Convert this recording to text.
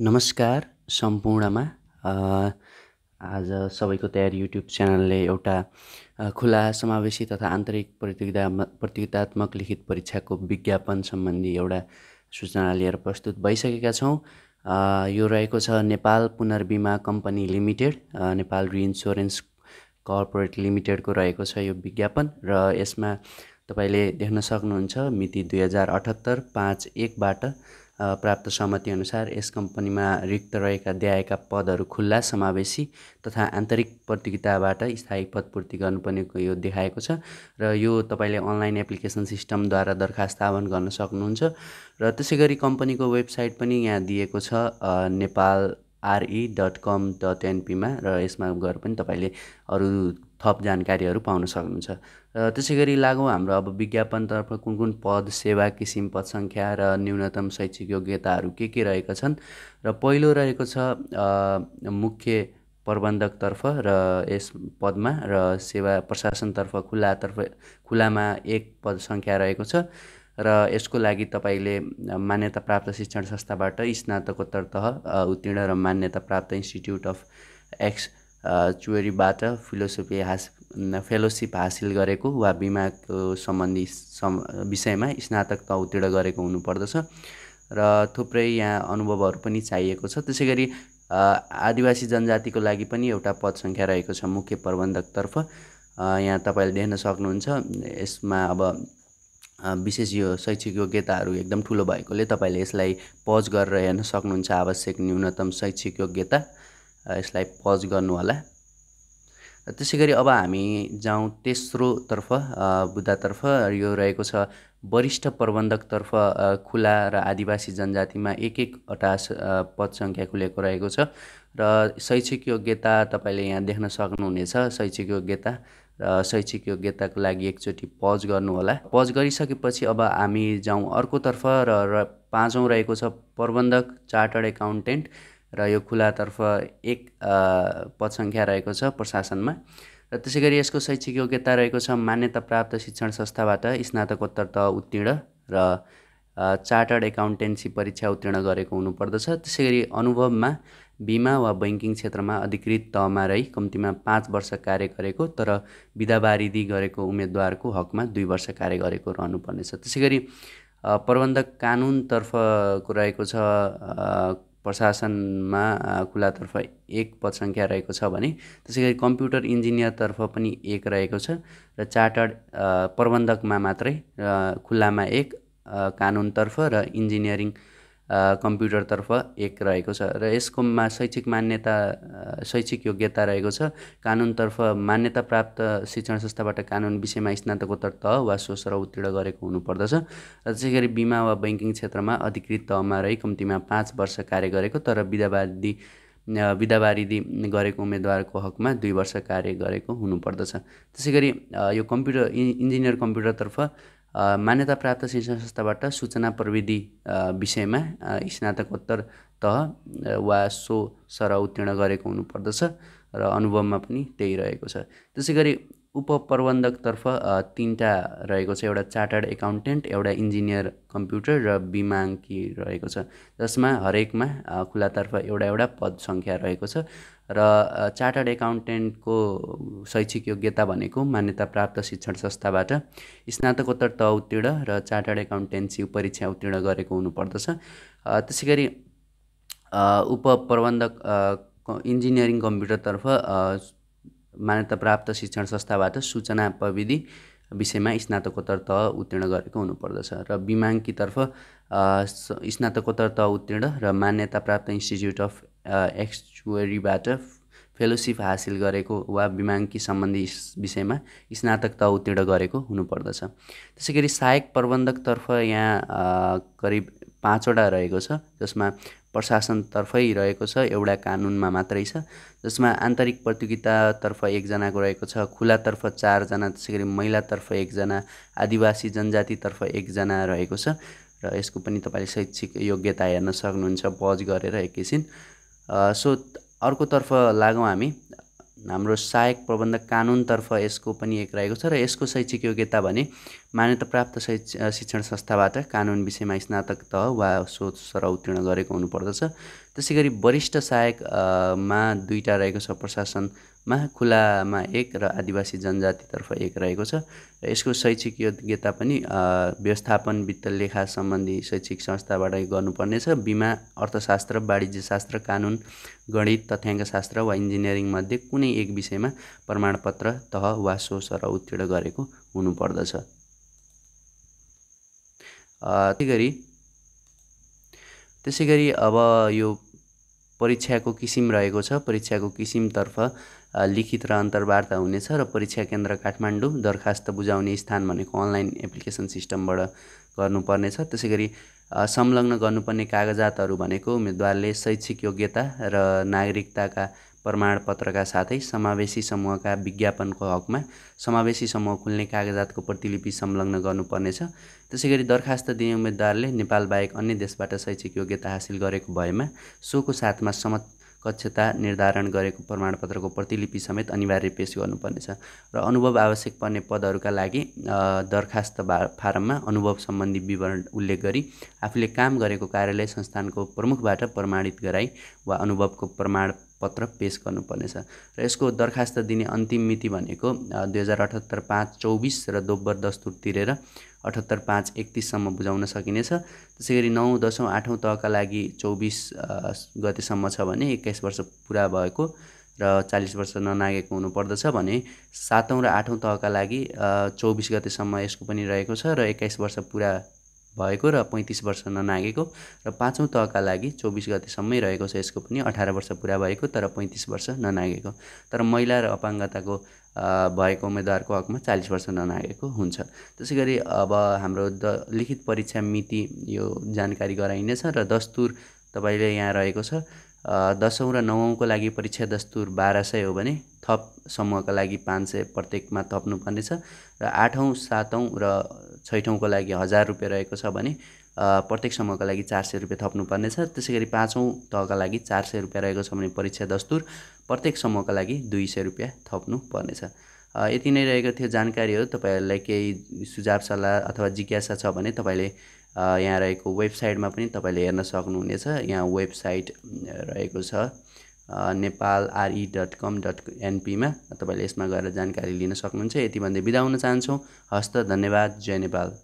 नमस्कार सम्पूर्णमा आज सबैको तयारी युट्युब च्यानलले एउटा खुला समावेशी तथा आन्तरिक प्रतियोगिता प्रतियोगितात्मक लिखित परीक्षाको विज्ञापन सम्बन्धी एउटा सूचना लिएर प्रस्तुत भइसकेका छौँ यो रहेको छ नेपाल पुनर्बिमा company limited Nepal reinsurance corporate लिमिटेडको रहेको छ यो विज्ञापन र यसमा तपाईँले देख्न सक्नुहुन्छ मिति दुई हजार अठहत्तर पाँच एकबाट प्राप्त सहमतिअनुसार यस कम्पनीमा रिक्त रहेका द्याएका पदहरू खुल्ला समावेशी तथा आन्तरिक प्रतियोगिताबाट स्थायी पदपूर्ति गर्नुपर्ने यो देखाएको छ र यो तपाईँले अनलाइन एप्लिकेसन सिस्टमद्वारा दरखास्त आह्वान गर्न सक्नुहुन्छ र त्यसै गरी कम्पनीको वेबसाइट पनि यहाँ दिएको छ Nepal R E dot com dot एनपीमा र यसमा गएर पनि तपाईँले अरू थप जानकारीहरू पाउन सक्नुहुन्छ र त्यसै गरी लागौँ हाम्रो अब विज्ञापनतर्फ कुन कुन पद सेवा किसिम पद सङ्ख्या र न्यूनतम शैक्षिक योग्यताहरू के के रहेका छन् र पहिलो रहेको छ मुख्य प्रबन्धकतर्फ र यस पदमा र सेवा प्रशासनतर्फ खुलातर्फ खुलामा एक पद सङ्ख्या रहेको छ र यसको लागि तपाईँले मान्यता प्राप्त शिक्षण संस्थाबाट स्नातकोत्तर तह उत्तीर्ण र मान्यता प्राप्त इन्स्टिट्युट अफ एक्स चुवरीबाट फिलोसोफी हास फेलोसिप हासिल गरेको वा बिमाको सम्बन्धी सम विषयमा स्नातकता उत्तीर्ण गरेको हुनुपर्दछ र थुप्रै यहाँ अनुभवहरू पनि चाहिएको छ त्यसै गरी आदिवासी जनजातिको लागि पनि एउटा पद सङ्ख्या रहेको छ मुख्य प्रबन्धकतर्फ यहाँ तपाईँले देख्न सक्नुहुन्छ यसमा अब विशेष यो शैक्षिक योग्यताहरू एकदम ठुलो भएकोले तपाईँले यसलाई पज गरेर हेर्न सक्नुहुन्छ आवश्यक न्यूनतम शैक्षिक योग्यता यसलाई पज गर्नुहोला त्यसै गरी अब हामी जाउँ तेस्रोतर्फ बुद्धातर्फ यो रहेको छ वरिष्ठ प्रबन्धकतर्फ खुला र आदिवासी जनजातिमा एक एक अटास पद सङ्ख्या खुलेको रहेको छ र शैक्षिक योग्यता तपाईँले यहाँ देख्न सक्नुहुनेछ शैक्षिक योग्यता र शैक्षिक योग्यताको लागि एकचोटि पज गर्नुहोला पज गरिसकेपछि अब हामी जाउँ अर्कोतर्फ र पाँचौँ रहेको छ प्रबन्धक चार्टर्ड एकाउन्टेन्ट र यो खुलातर्फ एक पदसङ्ख्या रहेको छ प्रशासनमा र त्यसै गरी यसको शैक्षिक योग्यता रहेको छ मान्यता प्राप्त शिक्षण संस्थाबाट स्नातकोत्तर तह उत्तीर्ण र चार्टर्ड एकाउन्टेन्सी परीक्षा उत्तीर्ण गरेको हुनुपर्दछ त्यसै गरी अनुभवमा बिमा वा बैङ्किङ क्षेत्रमा अधिकृत तहमा रही कम्तीमा पाँच वर्ष कार्य गरेको तर विधावारिधि गरेको उम्मेदवारको हकमा दुई वर्ष कार्य गरेको रहनुपर्नेछ त्यसै गरी प्रबन्धक कानुनतर्फको रहेको छ प्रशासनमा खुलातर्फ एक पदसङ्ख्या रहेको छ भने त्यसै गरी कम्प्युटर इन्जिनियरतर्फ पनि एक रहेको छ र चार्टर्ड प्रबन्धकमा मात्रै खुल्लामा एक कानुनतर्फ र इन्जिनियरिङ कम्प्युटरतर्फ एक रहेको छ र यसकोमा शैक्षिक मान्यता शैक्षिक योग्यता रहेको छ कानुनतर्फ मान्यता प्राप्त शिक्षण संस्थाबाट कानुन विषयमा स्नातकोत्तर तह वा सो सोसर उत्तीर्ण गरेको हुनुपर्दछ र त्यसै गरी बिमा वा ब्याङ्किङ क्षेत्रमा अधिकृत तहमा रही कम्तीमा पाँच वर्ष कार्य गरेको तर विधावादी विधावारिदी गरेको उम्मेदवारको हकमा दुई वर्ष कार्य गरेको हुनुपर्दछ त्यसै गरी यो कम्प्युटर इन्जिनियर कम्प्युटरतर्फ मान्यता प्राप्त शिक्षण संस्थाबाट सूचना प्रविधि विषयमा स्नातकोत्तर तह वा सो सर उत्तीर्ण गरेको हुनुपर्दछ र अनुभवमा पनि त्यही रहेको छ त्यसै गरी उपप्रबन्धकतर्फ तिनवटा रहेको छ एउटा चार्टर्ड एकाउन्टेन्ट एउटा इन्जिनियर कम्प्युटर र बिमाङ्की रहेको छ जसमा हरेकमा खुलातर्फ एउटा एउटा पद सङ्ख्या रहेको छ र चार्टर्ड एकाउन्टेन्टको शैक्षिक योग्यता भनेको मान्यता प्राप्त शिक्षण संस्थाबाट स्नातकोत्तर त उत्तीर्ण र चार्टर्ड एकाउन्टेन्सी परीक्षा उत्तीर्ण गरेको हुनुपर्दछ त्यसै गरी उपप्रबन्धक इन्जिनियरिङ कम्प्युटरतर्फ मान्यता प्राप्त शिक्षण संस्थाबाट सूचना प्रविधि विषयमा स्नातकोत्तर तह उत्तीर्ण गरेको हुनुपर्दछ र बिमाङ्कीतर्फ स्नातकोत्तर तह उत्तीर्ण र मान्यता प्राप्त इन्स्टिच्युट अफ एक्चुरीबाट फेलोसिप हासिल गरेको वा विमाङ्की सम्बन्धी विषयमा स्नातकता उत्तीर्ण गरेको हुनुपर्दछ त्यसै गरी सहायक प्रबन्धकतर्फ यहाँ करिब पाँचवटा रहेको छ जसमा प्रशासनतर्फै रहेको छ एउटा कानुनमा मात्रै छ जसमा आन्तरिक प्रतियोगितातर्फ एकजनाको रहेको छ खुलातर्फ चारजना त्यसै गरी महिलातर्फ एकजना आदिवासी जनजातितर्फ एकजना रहेको छ र यसको पनि तपाईँले शैक्षिक योग्यता हेर्न सक्नुहुन्छ पज गरेर एकैछिन सो अर्कोतर्फ लागौँ हामी हाम्रो सहायक प्रबन्धक कानुनतर्फ यसको पनि एक रहेको छ र यसको शैक्षिक योग्यता भने प्राप्त शैक्ष शिक्षण संस्थाबाट कानुन विषयमा स्नातक तह वा सर उत्तीर्ण गरेको हुनुपर्दछ त्यसै गरी वरिष्ठ सहायकमा दुईवटा रहेको छ प्रशासनमा खुलामा एक र आदिवासी जनजातितर्फ एक रहेको छ र यसको शैक्षिक योग्यता पनि व्यवस्थापन वित्त लेखा सम्बन्धी शैक्षिक संस्थाबाट गर्नुपर्नेछ बिमा अर्थशास्त्र शास्त्र कानुन गणित शास्त्र वा इन्जिनियरिङमध्ये कुनै एक विषयमा प्रमाणपत्र तह वा सो सर उत्तीर्ण गरेको हुनुपर्दछ त्यसै गरी त्यसै गरी अब यो परीक्षाको किसिम रहेको छ परीक्षाको किसिमतर्फ लिखित र अन्तर्वार्ता हुनेछ र परीक्षा केन्द्र काठमाडौँ दरखास्त बुझाउने स्थान भनेको अनलाइन एप्लिकेसन सिस्टमबाट गर्नुपर्नेछ त्यसै गरी संलग्न गर्नुपर्ने कागजातहरू भनेको उम्मेदवारले शैक्षिक योग्यता र नागरिकताका प्रमाणपत्रका साथै समावेशी समूहका विज्ञापनको हकमा समावेशी समूह खुल्ने कागजातको प्रतिलिपि संलग्न गर्नुपर्नेछ त्यसै गरी दरखास्त दिने उम्मेद्वारले बाहेक अन्य देशबाट शैक्षिक योग्यता हासिल गरेको भएमा सोको साथमा सम कक्षता निर्धारण गरेको प्रमाणपत्रको प्रतिलिपि समेत अनिवार्य पेस गर्नुपर्नेछ र अनुभव आवश्यक पर्ने पदहरूका लागि दरखास्त फारममा अनुभव सम्बन्धी विवरण उल्लेख गरी आफूले काम गरेको कार्यालय संस्थानको प्रमुखबाट प्रमाणित गराई वा अनुभवको प्रमाण पत्र पेस गर्नुपर्नेछ र यसको दरखास्त दिने अन्तिम मिति भनेको दुई हजार अठहत्तर पाँच चौबिस र दोब्बर दस्तुर तिरेर अठहत्तर पाँच एकतिससम्म बुझाउन सकिनेछ त्यसै गरी नौ दसौँ आठौँ तहका लागि चौबिस गतेसम्म छ भने एक्काइस वर्ष पुरा भएको र चालिस वर्ष ननागेको हुनुपर्दछ भने सातौँ र आठौँ तहका लागि चौबिस गतेसम्म यसको पनि रहेको छ र एक्काइस वर्ष पुरा भएको र पैँतिस वर्ष ननागेको र पाँचौँ तहका लागि चौबिस गतिसम्मै रहेको छ यसको पनि अठार वर्ष पुरा भएको तर पैँतिस वर्ष ननागेको तर महिला र अपाङ्गताको भएको उम्मेदवारको हकमा चालिस वर्ष ननागेको हुन्छ त्यसै गरी अब हाम्रो द लिखित परीक्षा मिति यो जानकारी गराइनेछ र दस्तुर तपाईँले यहाँ रहेको छ दसौँ र नवौँको लागि परीक्षा दस्तुर बाह्र सय हो भने थप समूहका लागि पाँच सय प्रत्येकमा थप्नुपर्नेछ र आठौँ सातौँ र छैठौँको लागि हजार रुपियाँ रहेको छ भने प्रत्येक समूहका लागि चार सय रुपियाँ थप्नुपर्नेछ त्यसै गरी पाँचौँ तहका लागि चार सय रुपियाँ रहेको छ भने परीक्षा दस्तुर प्रत्येक समूहका लागि दुई सय रुपियाँ थप्नुपर्नेछ यति नै रहेको थियो जानकारी हो तपाईँहरूलाई केही सुझाव सल्लाह अथवा जिज्ञासा छ भने तपाईँले यहाँ रहेको वेबसाइटमा पनि तपाईँले हेर्न सक्नुहुनेछ यहाँ वेबसाइट रहेको छ Nepal R E dot com dot एनपीमा तपाईँले यसमा गएर जानकारी लिन सक्नुहुन्छ यति भन्दै बिदा हुन चाहन्छौँ हस्त धन्यवाद जय नेपाल